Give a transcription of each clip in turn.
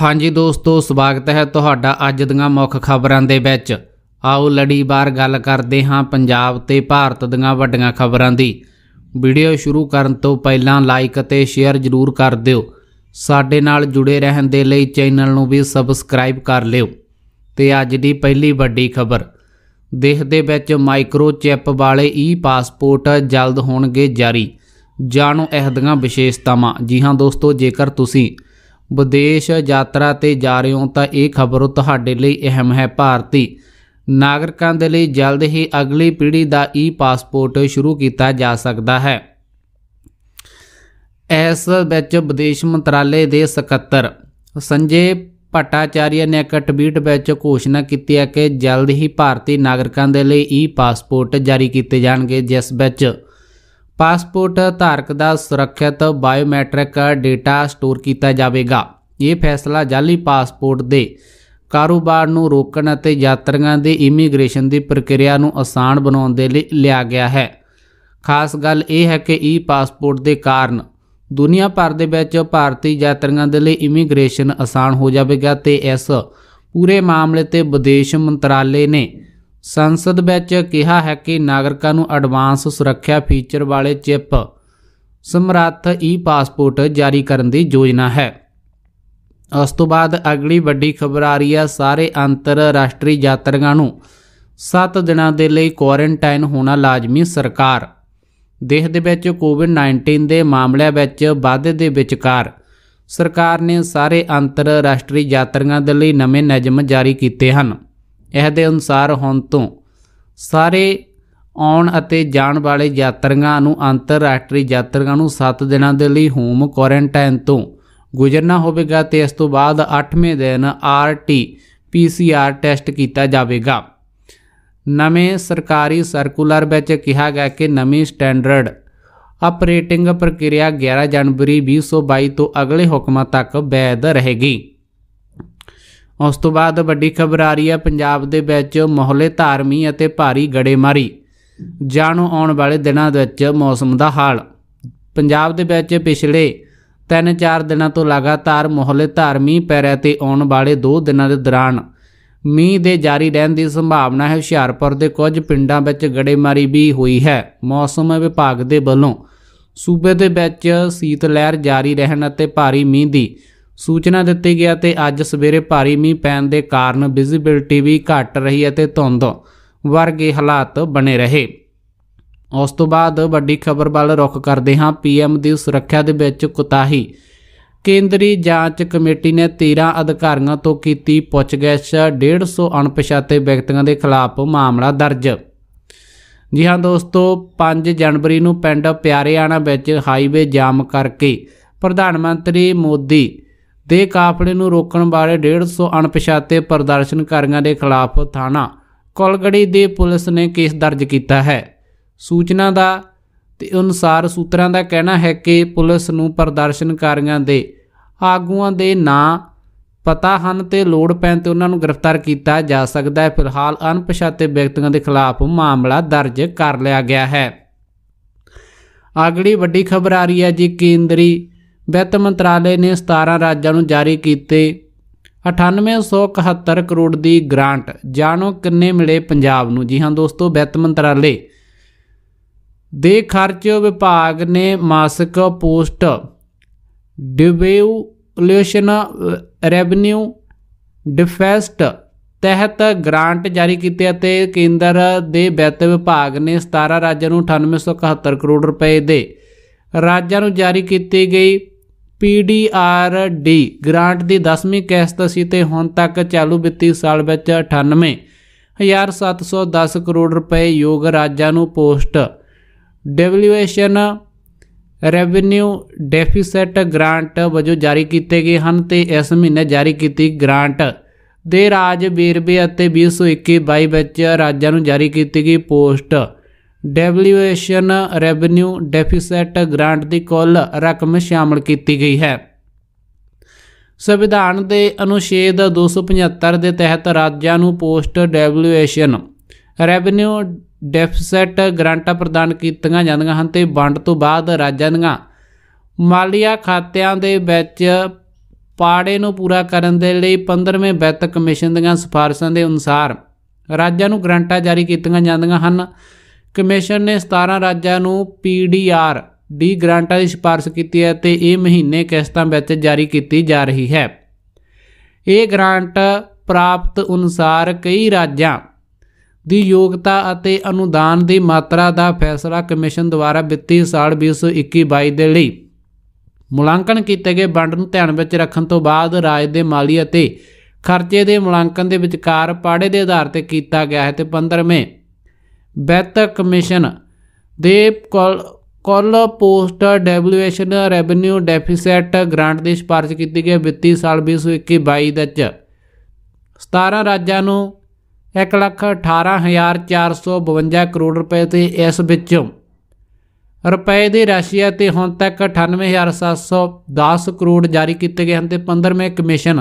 ਹਾਂਜੀ ਦੋਸਤੋ ਸਵਾਗਤ ਹੈ ਤੁਹਾਡਾ ਅੱਜ ਦੀਆਂ ਮੁੱਖ ਖਬਰਾਂ ਦੇ ਵਿੱਚ ਆਓ ਲੜੀਵਾਰ ਗੱਲ ਕਰਦੇ ਹਾਂ ਪੰਜਾਬ ਤੇ ਭਾਰਤ ਦੀਆਂ ਵੱਡੀਆਂ ਖਬਰਾਂ ਦੀ ਵੀਡੀਓ ਸ਼ੁਰੂ ਕਰਨ ਤੋਂ ਪਹਿਲਾਂ ਲਾਈਕ ਅਤੇ ਸ਼ੇਅਰ ਜ਼ਰੂਰ ਕਰ ਦਿਓ ਸਾਡੇ ਨਾਲ ਜੁੜੇ ਰਹਿਣ ਦੇ ਲਈ ਚੈਨਲ ਨੂੰ ਵੀ ਸਬਸਕ੍ਰਾਈਬ ਕਰ ਲਿਓ ਤੇ ਅੱਜ ਦੀ ਪਹਿਲੀ ਵੱਡੀ ਖਬਰ ਦੇਸ਼ ਦੇ ਵਿੱਚ ਮਾਈਕਰੋ ਚਿਪ ਵਾਲੇ ਈ ਪਾਸਪੋਰਟ ਜਲਦ ਹੋਣਗੇ ਜਾਰੀ ਜਾਣੋ ਇਹ ਦੀਆਂ ਵਿਸ਼ੇਸ਼ਤਾਵਾਂ ਜੀ ਹਾਂ ਦੋਸਤੋ ਜੇਕਰ ਤੁਸੀਂ ਵਿਦੇਸ਼ ਯਾਤਰਾ ਤੇ ਜਾ ਰਹੇ ਹੋ ਤਾਂ ਇਹ ਖਬਰ ਤੁਹਾਡੇ ਲਈ ਅਹਿਮ ਹੈ ਭਾਰਤੀ ਨਾਗਰਿਕਾਂ ਦੇ ਲਈ ਜਲਦ ਹੀ ਅਗਲੀ ਪੀੜ੍ਹੀ ਦਾ ਈ ਪਾਸਪੋਰਟ ਸ਼ੁਰੂ ਕੀਤਾ ਜਾ ਸਕਦਾ ਹੈ ਇਸ ਵਿੱਚ ਵਿਦੇਸ਼ ਮੰਤਰਾਲੇ ਦੇ ਸਕੱਤਰ ਸੰਜੇ ਪਟਾਚਾਰੀਆ ਨੇ ਇੱਕ ਟਵੀਟ ਵਿੱਚ ਘੋਸ਼ਣਾ ਕੀਤੀ ਹੈ ਕਿ ਜਲਦ ਹੀ ਭਾਰਤੀ ਨਾਗਰਿਕਾਂ ਦੇ ਲਈ ਈ ਪਾਸਪੋਰਟ ਜਾਰੀ ਕੀਤੇ ਜਾਣਗੇ ਜਿਸ ਵਿੱਚ ਪਾਸਪੋਰਟ ਧਾਰਕ ਦਾ ਸੁਰੱਖਿਅਤ ਬਾਇਓਮੈਟ੍ਰਿਕ ਡਾਟਾ ਸਟੋਰ ਕੀਤਾ ਜਾਵੇਗਾ ਇਹ ਫੈਸਲਾ ਜਾਲੀ ਪਾਸਪੋਰਟ ਦੇ ਕਾਰੋਬਾਰ ਨੂੰ ਰੋਕਣ ਅਤੇ ਯਾਤਰੀਆਂ ਦੇ ਇਮੀਗ੍ਰੇਸ਼ਨ ਦੀ ਪ੍ਰਕਿਰਿਆ ਨੂੰ ਆਸਾਨ ਬਣਾਉਣ ਦੇ ਲਈ ਲਿਆ ਗਿਆ ਹੈ ਖਾਸ ਗੱਲ ਇਹ ਹੈ ਕਿ ਈ ਪਾਸਪੋਰਟ ਦੇ ਕਾਰਨ ਦੁਨੀਆ ਭਰ ਦੇ ਵਿੱਚ ਭਾਰਤੀ ਯਾਤਰੀਆਂ ਦੇ ਲਈ ਇਮੀਗ੍ਰੇਸ਼ਨ ਆਸਾਨ ਹੋ ਜਾਵੇਗਾ ਤੇ ਇਸ ਪੂਰੇ ਮਾਮਲੇ ਤੇ ਵਿਦੇਸ਼ ਮੰਤਰਾਲੇ ਨੇ ਸੰਸਦ ਵਿੱਚ ਕਿਹਾ ਹੈ ਕਿ ਨਾਗਰਿਕਾਂ ਨੂੰ ਐਡਵਾਂਸ ਸੁਰੱਖਿਆ ਫੀਚਰ ਵਾਲੇ ਚਿਪ ਸਮਰੱਥ ਈ ਪਾਸਪੋਰਟ ਜਾਰੀ ਕਰਨ ਦੀ ਯੋਜਨਾ ਹੈ ਉਸ ਤੋਂ ਬਾਅਦ ਅਗਲੀ ਵੱਡੀ ਖਬਰ ਆ ਰਹੀ ਹੈ ਸਾਰੇ ਅੰਤਰਰਾਸ਼ਟਰੀ ਯਾਤਰੀਆਂ ਨੂੰ 7 ਦਿਨਾਂ ਦੇ ਲਈ ਕੁਆਰੰਟਾਈਨ ਹੋਣਾ ਲਾਜ਼ਮੀ ਸਰਕਾਰ ਦੇਸ਼ ਦੇ ਵਿੱਚ ਕੋਵਿਡ-19 ਦੇ ਮਾਮਲਿਆਂ ਵਿੱਚ ਵਾਧੇ ਦੇ ਵਿਚਕਾਰ ਸਰਕਾਰ ਨੇ ਸਾਰੇ ਅੰਤਰਰਾਸ਼ਟਰੀ ਯਾਤਰੀਆਂ ਦੇ ਲਈ ਨਵੇਂ ਨਿਯਮ ਜਾਰੀ ਕੀਤੇ ਹਨ ਇਹਦੇ ਅਨੁਸਾਰ ਹੁਣ ਤੋਂ ਸਾਰੇ ਆਉਣ ਅਤੇ ਜਾਣ ਵਾਲੇ ਯਾਤਰੀਆਂ ਨੂੰ ਅੰਤਰਰਾਸ਼ਟਰੀ ਯਾਤਰੀਆਂ ਨੂੰ 7 ਦਿਨਾਂ ਦੇ ਲਈ ਹੋਮ ਕੁਆਰੰਟਾਈਨ ਤੋਂ ਗੁਜ਼ਰਨਾ ਹੋਵੇਗਾ ਤੇ ਇਸ ਤੋਂ ਬਾਅਦ 8ਵੇਂ ਦਿਨ ਆਰਟੀ ਪੀਸੀਆਰ ਟੈਸਟ ਕੀਤਾ ਜਾਵੇਗਾ ਨਵੇਂ ਸਰਕਾਰੀ ਸਰਕੂਲਰ ਵਿੱਚ ਕਿਹਾ ਗਿਆ ਕਿ ਨਵੇਂ ਸਟੈਂਡਰਡ ਆਪਰੇਟਿੰਗ ਪ੍ਰਕਿਰਿਆ 11 ਜਨਵਰੀ 2022 ਤੋਂ ਅਗਲੇ ਹੁਕਮਾਂ ਤੱਕ ਵੈਧ ਰਹੇਗੀ ਉਸ ਤੋਂ ਬਾਅਦ ਵੱਡੀ ਖਬਰ ਆ ਰਹੀ ਹੈ ਪੰਜਾਬ ਦੇ ਵਿੱਚ ਮੋਹਲੇ ਧਾਰਮੀ ਅਤੇ ਭਾਰੀ ਗੜੇਮਾਰੀ ਜਾਣੋ ਆਉਣ ਵਾਲੇ ਦਿਨਾਂ ਦੇ ਵਿੱਚ ਮੌਸਮ ਦਾ ਹਾਲ ਪੰਜਾਬ ਦੇ ਵਿੱਚ ਪਿਛਲੇ 3-4 ਦਿਨਾਂ ਤੋਂ ਲਗਾਤਾਰ ਮੋਹਲੇ ਧਾਰਮੀ ਪੈ ਤੇ ਆਉਣ ਵਾਲੇ 2 ਦਿਨਾਂ ਦੇ ਦੌਰਾਨ ਮੀਂਹ ਦੇ ਜਾਰੀ ਰਹਿਣ ਦੀ ਸੰਭਾਵਨਾ ਹੈ ਹੁਸ਼ਿਆਰਪੁਰ ਦੇ ਕੁਝ ਪਿੰਡਾਂ ਵਿੱਚ ਗੜੇਮਾਰੀ ਵੀ ਹੋਈ ਹੈ ਮੌਸਮ ਵਿਭਾਗ ਦੇ ਵੱਲੋਂ ਸੂਬੇ ਦੇ ਵਿੱਚ ਸੀਤ ਲਹਿਰ ਜਾਰੀ ਰਹਿਣ ਅਤੇ ਭਾਰੀ ਮੀਂਹ ਦੀ ਸੂਚਨਾ ਦਿੱਤੀ ਗਿਆ ਤੇ ਅੱਜ ਸਵੇਰੇ ਭਾਰੀ ਮੀਂਹ ਪੈਣ ਦੇ ਕਾਰਨ ਵਿਜ਼ਿਬਿਲਟੀ ਵੀ ਘਟ ਰਹੀ ਅਤੇ ਧੁੰਦ ਵਰਗੇ ਹਾਲਾਤ ਬਣੇ ਰਹੇ ਉਸ ਤੋਂ ਬਾਅਦ ਵੱਡੀ ਖਬਰ ਵੱਲ ਰੁਖ ਕਰਦੇ ਹਾਂ ਪੀਐਮ ਦੀ ਸੁਰੱਖਿਆ ਦੇ ਵਿੱਚ ਕੁਤਾਹੀ ਕੇਂਦਰੀ ਜਾਂਚ ਕਮੇਟੀ ਨੇ 13 ਅਧਿਕਾਰੀਆਂ ਤੋਂ ਕੀਤੀ ਪੁੱਛਗਿੱਛ 150 ਅਣਪਛਾਤੇ ਵਿਅਕਤੀਆਂ ਦੇ ਖਿਲਾਫ ਮਾਮਲਾ ਦਰਜ ਜੀ ਹਾਂ ਦੋਸਤੋ 5 ਜਨਵਰੀ ਨੂੰ ਪਿੰਡ ਪਿਆਰੇਆਣਾ ਵਿੱਚ ਹਾਈਵੇ ਜਾਮ ਕਰਕੇ ਪ੍ਰਧਾਨ ਮੰਤਰੀ ਮੋਦੀ ਤੇ ਕਾਫਲੇ ਨੂੰ ਰੋਕਣ ਵਾਲੇ 150 ਅਣਪਛਾਤੇ ਪ੍ਰਦਰਸ਼ਨਕਾਰੀਆਂ ਦੇ ਖਿਲਾਫ ਥਾਣਾ ਕੋਲਗੜੀ ਦੇ ਪੁਲਿਸ ਨੇ ਕੇਸ ਦਰਜ ਕੀਤਾ ਹੈ ਸੂਚਨਾ ਦਾ ਤੇ ਅਨੁਸਾਰ ਸੂਤਰਾਂ ਦਾ ਕਹਿਣਾ ਹੈ ਕਿ ਪੁਲਿਸ ਨੂੰ ਪ੍ਰਦਰਸ਼ਨਕਾਰੀਆਂ ਦੇ ਆਗੂਆਂ ਦੇ ਨਾਂ ਪਤਾ ਹਨ ਤੇ ਲੋੜ ਪੈਣ ਤੇ ਉਹਨਾਂ ਨੂੰ ਗ੍ਰਿਫਤਾਰ ਕੀਤਾ ਜਾ ਸਕਦਾ ਹੈ ਫਿਲਹਾਲ ਅਣਪਛਾਤੇ ਵਿਅਕਤੀਆਂ ਦੇ ਖਿਲਾਫ ਮਾਮਲਾ ਦਰਜ ਕਰ ਲਿਆ ਗਿਆ ਹੈ ਅਗਲੀ ਵੱਡੀ ਖਬਰ ਆ ਰਹੀ ਹੈ ਜੀ ਕੇਂਦਰੀ ਵਿੱਤ ਮੰਤਰਾਲੇ ਨੇ 17 ਰਾਜਾਂ ਨੂੰ ਜਾਰੀ ਕੀਤੇ 9871 ਕਰੋੜ ਦੀ ਗ੍ਰਾਂਟ ਜਾਣੋ ਕਿੰਨੇ ਮਿਲੇ ਪੰਜਾਬ ਨੂੰ ਜੀ ਹਾਂ ਦੋਸਤੋ ਵਿੱਤ ਮੰਤਰਾਲੇ ਦੇ ਖਰਚ ਵਿਭਾਗ ਨੇ ਮਾਸਿਕ ਪੋਸਟ ਡਿਵੈਲੂਸ਼ਨ ਰੈਵਨਿਊ ਡਿਫੈਸਟ ਤਹਿਤ ਗ੍ਰਾਂਟ ਜਾਰੀ ਕੀਤੇ ਅਤੇ ਕੇਂਦਰ ਦੇ ਵਿੱਤ ਵਿਭਾਗ ਨੇ 17 ਰਾਜਾਂ ਨੂੰ 9871 ਕਰੋੜ ਰੁਪਏ ਦੇ ਰਾਜਾਂ ਨੂੰ ਜਾਰੀ ਕੀਤੀ ਗਈ PDRD ਗ੍ਰਾਂਟ ਦੀ 10ਵੀਂ ਕਿਸ਼ਤ ਸੀ ਤੇ ਹੁਣ ਤੱਕ ਚਾਲੂ ਵਿੱਤੀ ਸਾਲ ਵਿੱਚ 98710 ਕਰੋੜ ਰੁਪਏ ਯੋਗ ਰਾਜਾਂ ਨੂੰ post devaluation revenue deficit grant ਵਜੋਂ ਜਾਰੀ ਕੀਤੇ ਗਏ ਹਨ ਤੇ ਇਸ ਮਹੀਨੇ ਜਾਰੀ ਕੀਤੀ ਗ੍ਰਾਂਟ ਦੇ ਰਾਜ ਬੀਰਬੇ ਅਤੇ 2021-22 ਵਿੱਚ ਰਾਜਾਂ ਨੂੰ ਜਾਰੀ ਕੀਤੀ ਗਈ post devaluation revenue deficit grant ਦੀ ਕੁੱਲ ਰਕਮ ਸ਼ਾਮਲ ਕੀਤੀ ਗਈ ਹੈ ਸੰਵਿਧਾਨ ਦੇ ਅਨੁਛੇਦ 275 ਦੇ ਤਹਿਤ ਰਾਜਾਂ ਨੂੰ ਪੋਸਟ ਡੈਵਲੂਏਸ਼ਨ ਰੈਵਨਿਊ ਡੈਫਿਸਿਟ ਗ੍ਰਾਂਟਾਂ ਪ੍ਰਦਾਨ ਕੀਤੀਆਂ ਜਾਂਦੀਆਂ ਹਨ ਤੇ ਵੰਡ ਤੋਂ ਬਾਅਦ ਰਾਜਾਂ ਦੀਆਂ ਮਾਲੀਆ ਖਾਤਿਆਂ ਦੇ ਵਿੱਚ ਪਾੜੇ ਨੂੰ ਪੂਰਾ ਕਰਨ ਦੇ ਲਈ 15ਵੇਂ ਵਿੱਤ ਕਮਿਸ਼ਨ ਦੀਆਂ ਸਿਫਾਰਸ਼ਾਂ ਦੇ ਅਨੁਸਾਰ ਰਾਜਾਂ ਨੂੰ ਗ੍ਰਾਂਟਾਂ ਜਾਰੀ ਕੀਤੀਆਂ ਜਾਂਦੀਆਂ ਹਨ ਕਮਿਸ਼ਨ ਨੇ 17 ਰਾਜਾਂ ਨੂੰ ਪੀਡੀਆਰ ਡੀ ਗ੍ਰਾਂਟਾਂ ਦੀ ਸਿਫਾਰਸ਼ ਕੀਤੀ ਹੈ ਤੇ ਇਹ ਮਹੀਨੇ ਕਿਸ਼ਤਾਂ ਵਿੱਚ ਜਾਰੀ ਕੀਤੀ ਜਾ ਰਹੀ ਹੈ ਇਹ ਗ੍ਰਾਂਟ ਪ੍ਰਾਪਤ ਅਨੁਸਾਰ ਕਈ ਰਾਜਾਂ ਦੀ ਯੋਗਤਾ ਅਤੇ ਅਨੁਦਾਨ ਦੀ ਮਾਤਰਾ ਦਾ ਫੈਸਲਾ ਕਮਿਸ਼ਨ ਦੁਆਰਾ ਵਿੱਤੀ ਸਾਲ 2021-22 ਦੇ ਲਈ ਮੁਲਾਂਕਣ ਕੀਤੇ ਗਏ ਵੰਡ ਨੂੰ ਧਿਆਨ ਵਿੱਚ ਰੱਖਣ ਤੋਂ ਬਾਅਦ ਰਾਜ ਦੇ ਮਾਲੀ ਅਤੇ ਖਰਚੇ ਦੇ ਮੁਲਾਂਕਣ ਦੇ ਵਿਚਕਾਰ ਪਾੜੇ ਦੇ ਆਧਾਰ ਤੇ ਕੀਤਾ ਗਿਆ ਹੈ ਤੇ 15ਵੇਂ ਬਿਹਤਰ ਕਮਿਸ਼ਨ ਦੇ ਕੋਲ post devaluation revenue deficit grant ਦੀ ਸਿਫਾਰਿਸ਼ ਕੀਤੀ ਗਈ ਵਿੱਤੀ ਸਾਲ 2021-22 ਦੇ ਵਿੱਚ 17 ਰਾਜਾਂ ਨੂੰ 118452 ਕਰੋੜ ਰੁਪਏ ਤੇ ਇਸ ਵਿੱਚੋਂ ਰੁਪਏ ਦੀ ਰਾਸ਼ੀ ਤੇ ਹੁਣ ਤੱਕ 98710 ਕਰੋੜ ਜਾਰੀ ਕੀਤੇ ਗਏ ਹਨ ਤੇ 15ਵੇਂ ਕਮਿਸ਼ਨ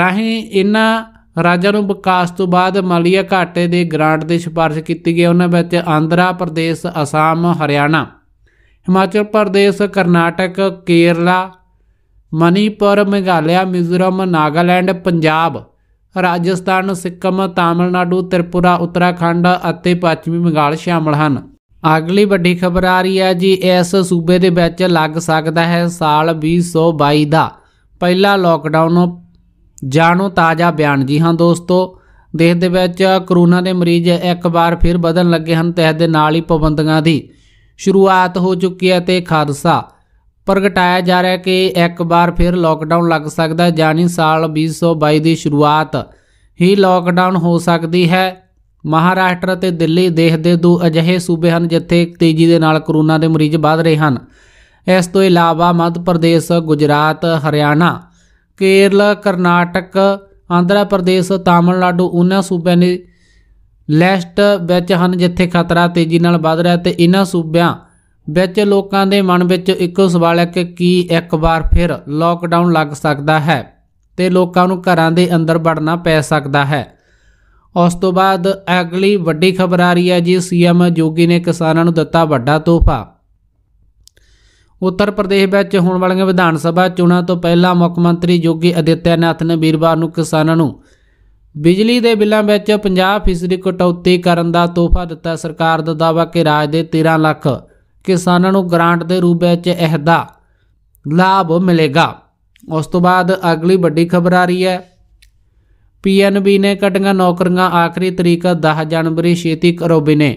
ਰਾਹੀਂ ਇਹਨਾਂ ਰਾਜਾਂ ਨੂੰ ਵਿਕਾਸ ਤੋਂ ਬਾਅਦ ਮਾਲੀਆ ਘਾਟੇ ਦੇ ਗ੍ਰਾਂਟ ਦੇ ਸਿਫਾਰਸ਼ ਕੀਤੀ ਗਈ ਉਹਨਾਂ ਵਿੱਚ ਆਂਧਰਾ ਪ੍ਰਦੇਸ਼ ਅਸਾਮ ਹਰਿਆਣਾ ਹਿਮਾਚਲ ਪ੍ਰਦੇਸ਼ ਕਰਨਾਟਕ ਕੇਰਲਾ ਮਨੀਪੁਰ ਮੇਘਾਲਿਆ ਮਿਜ਼ੋਰਮ ਨਾਗਾਲੈਂਡ ਪੰਜਾਬ ਰਾਜਸਥਾਨ ਸਿੱਕਮ ਤਾਮਿਲਨਾਡੂ ਤ੍ਰਿਪੁਰਾ ਉੱਤਰਾਖੰਡ ਅਤੇ ਪੱਛਮੀ ਬੰਗਾਲ ਸ਼ਾਮਲ ਹਨ ਅਗਲੀ ਵੱਡੀ ਖਬਰ ਆ ਰਹੀ ਹੈ ਜੀ ਇਸ ਸੂਬੇ ਦੇ ਵਿੱਚ ਲੱਗ ਸਕਦਾ ਹੈ ਸਾਲ 2022 ਦਾ ਪਹਿਲਾ ਲੋਕਡਾਊਨ ਜਾਣੋ ਤਾਜ਼ਾ ਬਿਆਨ ਜੀ ਹਾਂ ਦੋਸਤੋ ਦੇਸ਼ ਦੇ ਵਿੱਚ ਕਰੋਨਾ ਦੇ ਮਰੀਜ਼ ਇੱਕ ਵਾਰ ਫਿਰ ਵਧਣ ਲੱਗੇ ਹਨ ਤੇ ਦੇ ਨਾਲ ਹੀ ਪਾਬੰਦੀਆਂ ਦੀ ਸ਼ੁਰੂਆਤ ਹੋ ਚੁੱਕੀ ਹੈ ਤੇ ਖਾਦਸਾ ਪ੍ਰਗਟਾਇਆ ਜਾ ਰਿਹਾ ਕਿ ਇੱਕ ਵਾਰ ਫਿਰ ਲਾਕਡਾਊਨ ਲੱਗ ਸਕਦਾ ਹੈ ਜਾਨੀ ਸਾਲ 2022 ਦੀ ਸ਼ੁਰੂਆਤ ਹੀ ਲਾਕਡਾਊਨ ਹੋ ਸਕਦੀ ਹੈ ਮਹਾਰਾਸ਼ਟਰ ਅਤੇ ਦਿੱਲੀ ਦੇਸ਼ ਦੇ ਦੋ ਅਜਿਹੇ ਸੂਬੇ ਹਨ ਜਿੱਥੇ ਤੇਜ਼ੀ ਦੇ ਨਾਲ ਕਰੋਨਾ ਦੇ ਮਰੀਜ਼ ਵਧ ਰਹੇ ਹਨ ਇਸ ਤੋਂ ਇਲਾਵਾ ਮੱਧ ਪ੍ਰਦੇਸ਼ ਗੁਜਰਾਤ ਹਰਿਆਣਾ ਕੇਰਲ ਕਰਨਾਟਕ ਆਂਧਰਾ ਪ੍ਰਦੇਸ਼ ਤਾਮਿਲਨਾਡੂ ਉਹਨਾਂ ਸੂਬਿਆਂ ਨੇ ਲਿਸਟ ਵਿੱਚ ਹਨ ਜਿੱਥੇ ਖਤਰਾ ਤੇਜ਼ੀ ਨਾਲ ਵੱਧ ਰਿਹਾ ਤੇ ਇਹਨਾਂ ਸੂਬਿਆਂ ਵਿੱਚ ਲੋਕਾਂ ਦੇ ਮਨ ਵਿੱਚ ਇੱਕੋ ਸਵਾਲ ਹੈ ਕਿ ਕੀ ਇੱਕ ਵਾਰ ਫਿਰ ਲੋਕਡਾਊਨ ਲੱਗ ਸਕਦਾ ਹੈ ਤੇ ਲੋਕਾਂ ਨੂੰ ਘਰਾਂ ਦੇ ਅੰਦਰ ਵੜਨਾ ਪੈ ਸਕਦਾ ਹੈ ਉਸ ਤੋਂ ਬਾਅਦ ਅਗਲੀ ਵੱਡੀ ਖਬਰ ਆ ਰਹੀ ਹੈ ਜੀ ਸੀਐਮ ਜੋਗੀ ਨੇ ਕਿਸਾਨਾਂ ਨੂੰ ਦਿੱਤਾ ਵੱਡਾ ਤੋਹਫਾ ਉੱਤਰ ਪ੍ਰਦੇਸ਼ ਵਿੱਚ ਹੋਣ ਵਾਲੀਆਂ ਵਿਧਾਨ ਸਭਾ ਚੋਣਾਂ ਤੋਂ ਪਹਿਲਾਂ ਮੁੱਖ ਮੰਤਰੀ ਯੋਗੀ ਅਦਿੱਤਿਆਨਾਥ ਨੇ ਵੀਰਵਾਰ ਨੂੰ ਕਿਸਾਨਾਂ ਨੂੰ ਬਿਜਲੀ ਦੇ ਬਿੱਲਾਂ ਵਿੱਚ 50% ਦੀ ਕਟੌਤੀ ਕਰਨ ਦਾ ਤੋਹਫਾ ਦਿੱਤਾ ਸਰਕਾਰ ਦਾ ਦਾਅਵਾ ਕਿ ਰਾਜ ਦੇ 13 ਲੱਖ ਕਿਸਾਨਾਂ ਨੂੰ ਗ੍ਰਾਂਟ ਦੇ ਰੂਪ ਵਿੱਚ ਇਹਦਾ ਲਾਭ ਮਿਲੇਗਾ ਉਸ ਤੋਂ ਬਾਅਦ ਅਗਲੀ ਵੱਡੀ ਖਬਰ ਆ ਰਹੀ ਹੈ ਪੀਐਨਬੀ ਨੇ ਕਟੀਆਂ ਨੌਕਰੀਆਂ ਆਖਰੀ ਤਰੀਕ 10 ਜਨਵਰੀ ਛੇਤੀ ਕਰੋ ਬਿਨੇ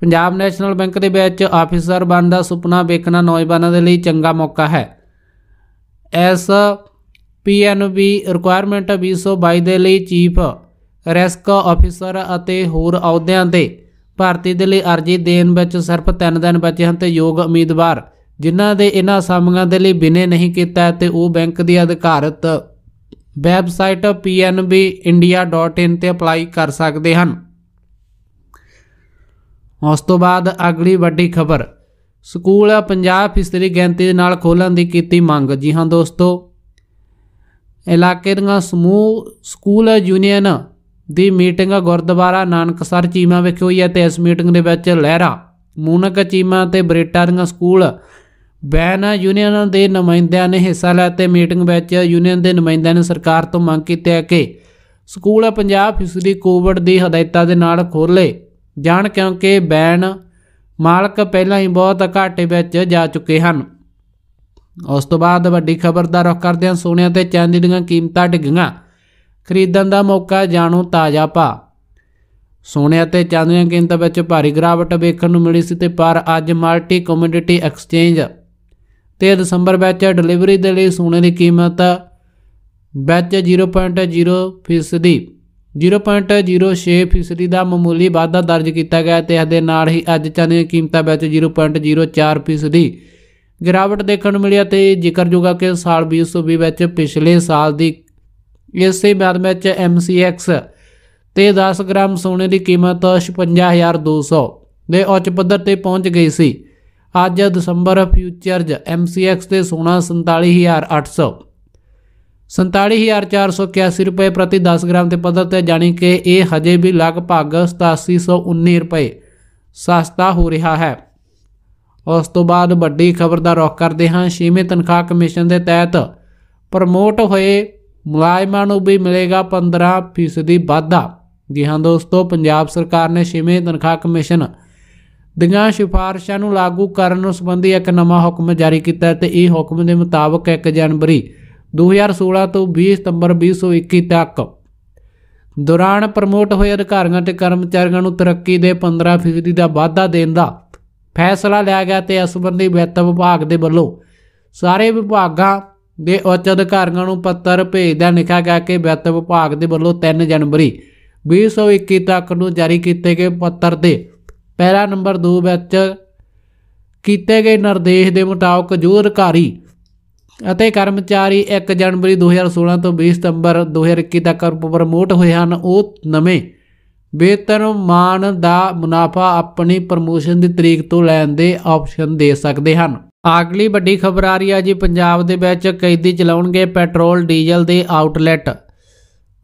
ਪੰਜਾਬ ਨੈਸ਼ਨਲ ਬੈਂਕ ਦੇ ਵਿੱਚ ਆਫੀਸਰ ਬਣਨ ਦਾ ਸੁਪਨਾ ਵੇਖਣਾ ਨੌਜਵਾਨਾਂ ਦੇ ਲਈ ਚੰਗਾ ਮੌਕਾ ਹੈ ਐਸ ਪੀਐਨਬੀ ਰਿਕੁਆਇਰਮੈਂਟ 2022 ਦੇ ਲਈ ਚੀਫ ਰਿਸਕ ਆਫੀਸਰ ਅਤੇ ਹੋਰ ਅਹੁਦਿਆਂ ਦੇ ਭਾਰਤੀ ਦੇ ਲਈ ਅਰਜ਼ੀ ਦੇਣ ਵਿੱਚ ਸਿਰਫ 3 ਦਿਨ ਬਚੇ ਹਨ ਤੇ ਯੋਗ ਉਮੀਦਵਾਰ ਜਿਨ੍ਹਾਂ ਦੇ ਇਹਨਾਂ ਸਾਮੀਆਂ ਦੇ ਲਈ ਬਿਨੇ ਨਹੀਂ ਕੀਤਾ ਤੇ ਉਹ ਬੈਂਕ ਦੀ ਅਧਿਕਾਰਤ ਵੈਬਸਾਈਟ pnbindia.in ਤੇ ਅਪਲਾਈ ਕਰ ਸਕਦੇ ਹਨ ਉਸ ਤੋਂ ਬਾਅਦ ਅਗਲੀ ਵੱਡੀ ਖਬਰ ਸਕੂਲ 50 ਫੀਸਦੀ ਗਿਣਤੀ ਨਾਲ ਖੋਲਣ ਦੀ ਕੀਤੀ ਮੰਗ ਜੀ ਹਾਂ ਦੋਸਤੋ ਇਲਾਕੇ ਦੀਆਂ ਸਮੂਹ ਸਕੂਲ ਯੂਨੀਅਨ ਦੀ ਮੀਟਿੰਗ ਗੁਰਦੁਆਰਾ ਨਾਨਕਸਰ ਚੀਮਾ ਵਿਖੇ ਹੋਈ ਹੈ ਤੇ ਇਸ ਮੀਟਿੰਗ ਦੇ ਵਿੱਚ ਲਹਿਰਾ ਮੂਨਕ ਚੀਮਾ ਤੇ ਬਰੇਟਾ ਦੀਆਂ ਸਕੂਲ ਬੈਨ ਯੂਨੀਅਨ ਦੇ ਨੁਮਾਇੰਦਿਆਂ ਨੇ ਹਿੱਸਾ ਲਿਆ ਤੇ ਮੀਟਿੰਗ ਵਿੱਚ ਯੂਨੀਅਨ ਦੇ ਨੁਮਾਇੰਦਿਆਂ ਨੇ ਸਰਕਾਰ ਤੋਂ ਮੰਗ ਕੀਤੀ ਹੈ ਕਿ ਸਕੂਲ ਪੰਜਾਬ ਫੀਸਦੀ ਕੋਵਿਡ ਦੀ ਹਦਾਇਤਾਂ ਦੇ ਨਾਲ ਖੋਲੇ ਜਾਣ ਕਿਉਂਕਿ ਬੈਨ ਮਾਲਕ ਪਹਿਲਾਂ ਹੀ ਬਹੁਤ ਘਾਟੇ ਵਿੱਚ ਜਾ ਚੁੱਕੇ ਹਨ ਉਸ ਤੋਂ ਬਾਅਦ ਵੱਡੀ ਖਬਰ ਦਾ ਰੁਖ ਹਾਂ ਸੋਨੇ ਤੇ ਚਾਂਦੀ ਦੀਆਂ ਕੀਮਤਾਂ ਡਿੱਗੀਆਂ ਖਰੀਦਣ ਦਾ ਮੌਕਾ ਜਾਣੋ ਤਾਜ਼ਾ ਪਾ ਸੋਨੇ ਅਤੇ ਚਾਂਦੀ ਦੀਆਂ ਕੀਮਤਾਂ ਵਿੱਚ ਭਾਰੀ ਗਿਰਾਵਟ ਵੇਖਣ ਨੂੰ ਮਿਲੀ ਸੀ ਤੇ ਪਰ ਅੱਜ ਮਲਟੀ ਕਮੋਡਿਟੀ ਐਕਸਚੇਂਜ 13 ਦਸੰਬਰ ਵਿੱਚ ਡਿਲੀਵਰੀ ਦੇ ਲਈ ਸੋਨੇ ਦੀ ਕੀਮਤ ਵਿੱਚ 0.0 ਫੀਸਦੀ 0.06% ਫੀਸਦੀ ਦਾ ਮਾਮੂਲੀ ਵਾਧਾ ਦਰਜ ਕੀਤਾ ਗਿਆ ਤੇ ਇਸ ਦੇ ਨਾਲ ਹੀ ਅੱਜ ਚਾਂਦੀ ਕੀਮਤਾਂ ਵਿੱਚ 0.04% ਫੀਸਦੀ ਗਿਰਾਵਟ ਦੇਖਣ ਨੂੰ ਮਿਲੀ ਅਤੇ ਜ਼ਿਕਰਯੋਗ ਹੈ ਕਿ ਸਾਲ 2020 ਵਿੱਚ ਪਿਛਲੇ ਸਾਲ ਦੀ ਇਸੇ ਮਿਆਦ ਵਿੱਚ MCX ਤੇ 10 ਗ੍ਰਾਮ ਸੋਨੇ ਦੀ ਕੀਮਤ 56200 ਦੇ ਉੱਚ ਪੱਧਰ ਤੇ ਪਹੁੰਚ ਗਈ ਸੀ ਅੱਜ ਦਸੰਬਰ ਫਿਊਚਰਜ਼ MCX ਤੇ ਸੋਨਾ 47800 47481 ਰੁਪਏ ਪ੍ਰਤੀ 10 ਗ੍ਰਾਮ ਦੇ ਪੱਧਰ ਤੇ ਜਾਣੀ ਕਿ ਇਹ ਹਜੇ ਵੀ ਲਗਭਗ 8719 ਰੁਪਏ ਸਸਤਾ ਹੋ ਰਿਹਾ ਹੈ ਉਸ ਤੋਂ ਬਾਅਦ ਵੱਡੀ ਖਬਰ ਦਾ ਰੋਕ ਕਰਦੇ ਹਾਂ ਛੇਵੇਂ ਤਨਖਾਹ ਕਮਿਸ਼ਨ ਦੇ ਤਹਿਤ ਪ੍ਰਮੋਟ ਹੋਏ ਮੁਲਾਜ਼ਮਾਂ ਨੂੰ ਵੀ ਮਿਲੇਗਾ 15% ਵਾਧਾ ਜੀ ਹਾਂ ਦੋਸਤੋ ਪੰਜਾਬ ਸਰਕਾਰ ਨੇ ਛੇਵੇਂ ਤਨਖਾਹ ਕਮਿਸ਼ਨ ਦੀਆਂ ਸ਼ਿਫਾਰਸ਼ਾਂ ਨੂੰ ਲਾਗੂ ਕਰਨ ਸੰਬੰਧੀ ਇੱਕ ਨਵਾਂ ਹੁਕਮ ਜਾਰੀ ਕੀਤਾ ਤੇ ਇਹ ਹੁਕਮ ਦੇ ਮੁਤਾਬਕ 1 ਜਨਵਰੀ 2016 ਤੋਂ 20 ਸਤੰਬਰ 2021 ਤੱਕ ਦੌਰਾਨ ਪ੍ਰਮੋਟ ਹੋਏ ਅਧਿਕਾਰੀਆਂ ਤੇ ਕਰਮਚਾਰੀਆਂ ਨੂੰ ਤਰੱਕੀ ਦੇ 15% ਦਾ ਵਾਧਾ ਦੇਣ ਦਾ ਫੈਸਲਾ ਲਿਆ ਗਿਆ ਤੇ ਇਸ ਸੰਬੰਧੀ ਵਿੱਤ ਵਿਭਾਗ ਦੇ ਵੱਲੋਂ ਸਾਰੇ ਵਿਭਾਗਾਂ ਦੇ ਉੱਚ ਅਧਿਕਾਰੀਆਂ ਨੂੰ ਪੱਤਰ ਭੇਜਦਾ ਲਿਖਿਆ ਗਿਆ ਕਿ ਵਿੱਤ ਵਿਭਾਗ ਦੇ ਵੱਲੋਂ 3 ਜਨਵਰੀ 2021 ਤੱਕ ਨੂੰ ਜਾਰੀ ਕੀਤੇ ਗਏ ਪੱਤਰ ਦੇ ਪੈਰਾ ਨੰਬਰ 2 ਵਿੱਚ ਕੀਤੇ ਗਏ ਨਿਰਦੇਸ਼ ਦੇ ਮੁਤਾਬਕ ਜੋ ਅਧਿਕਾਰੀ ਅਤੇ ਕਰਮਚਾਰੀ 1 ਜਨਵਰੀ 2016 ਤੋਂ 20 ਸਤੰਬਰ 2021 ਤੱਕ ਪ੍ਰਮੋਟ ਹੋਏ ਹਨ ਉਹ ਨਵੇਂ ਮਾਨ ਦਾ ਮੁਨਾਫਾ ਆਪਣੀ ਪ੍ਰਮੋਸ਼ਨ ਦੀ ਤਰੀਕ ਤੋਂ ਲੈਣ ਦੇ ਆਪਸ਼ਨ ਦੇ ਸਕਦੇ ਹਨ ਅਗਲੀ ਵੱਡੀ ਖਬਰ ਆ ਰਹੀ ਹੈ ਜੀ ਪੰਜਾਬ ਦੇ ਵਿੱਚ ਕੈਦੀ ਚਲਾਉਣਗੇ ਪੈਟਰੋਲ ਡੀਜ਼ਲ ਦੇ ਆਊਟਲੈਟ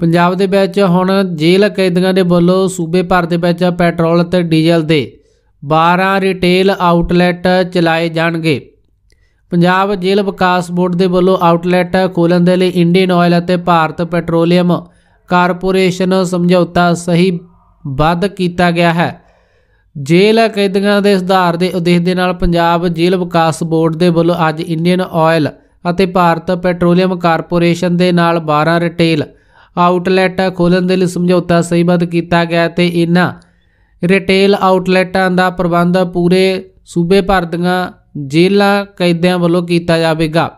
ਪੰਜਾਬ ਦੇ ਵਿੱਚ ਹੁਣ ਜੇਲ੍ਹ ਕੈਦੀਆਂ ਦੇ ਵੱਲੋਂ ਸੂਬੇ ਭਰ ਦੇ ਵਿੱਚ ਪੈਟਰੋਲ ਅਤੇ ਡੀਜ਼ਲ ਦੇ 12 ਰਿਟੇਲ ਆਊਟਲੈਟ ਚਲਾਏ ਜਾਣਗੇ ਪੰਜਾਬ ਜੇਲ੍ਹ ਵਿਕਾਸ ਬੋਰਡ ਦੇ ਵੱਲੋਂ ਆਊਟਲੈਟ ਖੋਲਣ ਦੇ ਲਈ ਇੰਡੀਅਨ ਆਇਲ ਅਤੇ ਭਾਰਤ ਪੈਟਰੋਲੀਅਮ ਕਾਰਪੋਰੇਸ਼ਨ ਸਮਝੌਤਾ ਸਹੀ ਵੱਧ ਕੀਤਾ ਗਿਆ ਹੈ ਜੇਲ੍ਹ ਕੈਦੀਆਂ ਦੇ ਸੁਧਾਰ ਦੇ ਉਦੇਸ਼ ਦੇ ਨਾਲ ਪੰਜਾਬ ਜੇਲ੍ਹ ਵਿਕਾਸ ਬੋਰਡ ਦੇ ਵੱਲੋਂ ਅੱਜ ਇੰਡੀਅਨ ਆਇਲ ਅਤੇ ਭਾਰਤ ਪੈਟਰੋਲੀਅਮ ਕਾਰਪੋਰੇਸ਼ਨ ਦੇ ਨਾਲ 12 ਰਿਟੇਲ ਆਊਟਲੈਟ ਖੋਲਣ ਦੇ ਲਈ ਸਮਝੌਤਾ ਸਹੀਬੱਧ ਕੀਤਾ ਗਿਆ ਤੇ ਇਹਨਾਂ ਰਿਟੇਲ ਆਊਟਲੈਟਾਂ ਦਾ ਪ੍ਰਬੰਧ ਪੂਰੇ ਸੂਬੇ ਭਰ ਦੀਆਂ ਜੇਲਾ ਕੈਦੀਆਂ ਵੱਲੋਂ ਕੀਤਾ ਜਾਵੇਗਾ